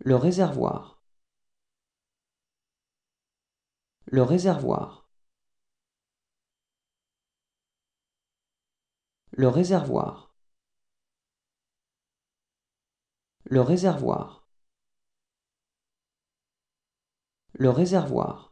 Le réservoir. Le réservoir. Le réservoir. Le réservoir. Le réservoir.